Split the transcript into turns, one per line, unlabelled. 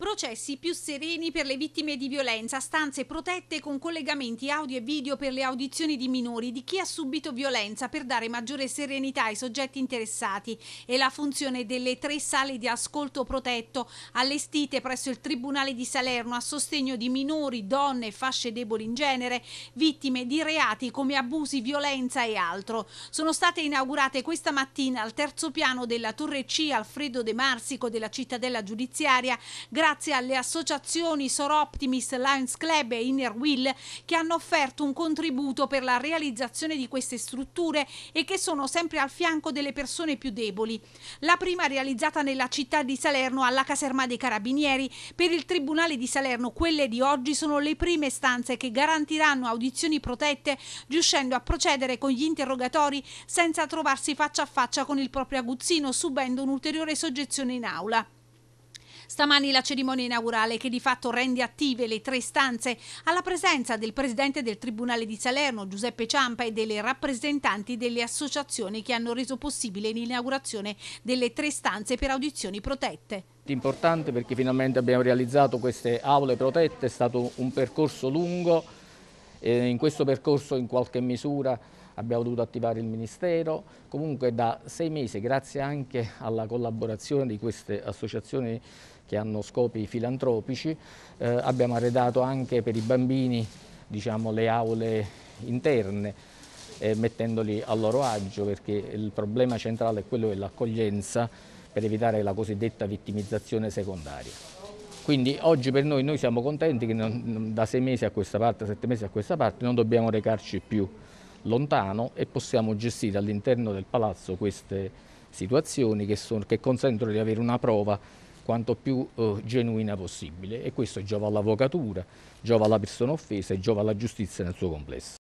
Processi più sereni per le vittime di violenza, stanze protette con collegamenti audio e video per le audizioni di minori di chi ha subito violenza per dare maggiore serenità ai soggetti interessati e la funzione delle tre sale di ascolto protetto allestite presso il Tribunale di Salerno a sostegno di minori, donne e fasce deboli in genere, vittime di reati come abusi, violenza e altro. Sono state inaugurate questa mattina al terzo piano della Torre C Alfredo De Marsico della cittadella giudiziaria grazie grazie alle associazioni Sor Optimis, Lions Club e Inner Will che hanno offerto un contributo per la realizzazione di queste strutture e che sono sempre al fianco delle persone più deboli. La prima realizzata nella città di Salerno alla caserma dei Carabinieri. Per il Tribunale di Salerno quelle di oggi sono le prime stanze che garantiranno audizioni protette riuscendo a procedere con gli interrogatori senza trovarsi faccia a faccia con il proprio aguzzino subendo un'ulteriore soggezione in aula. Stamani la cerimonia inaugurale che di fatto rende attive le tre stanze alla presenza del presidente del Tribunale di Salerno Giuseppe Ciampa e delle rappresentanti delle associazioni che hanno reso possibile l'inaugurazione delle tre stanze per audizioni protette
importante perché finalmente abbiamo realizzato queste aule protette, è stato un percorso lungo, eh, in questo percorso in qualche misura abbiamo dovuto attivare il Ministero, comunque da sei mesi, grazie anche alla collaborazione di queste associazioni che hanno scopi filantropici, eh, abbiamo arredato anche per i bambini diciamo, le aule interne, eh, mettendoli a loro agio, perché il problema centrale è quello dell'accoglienza per evitare la cosiddetta vittimizzazione secondaria. Quindi oggi per noi, noi siamo contenti che non, da sei mesi a questa parte, sette mesi a questa parte, non dobbiamo recarci più lontano e possiamo gestire all'interno del palazzo queste situazioni che, sono, che, consentono di avere una prova quanto più eh, genuina possibile e questo giova all'avvocatura, giova alla persona offesa e giova alla giustizia nel suo complesso.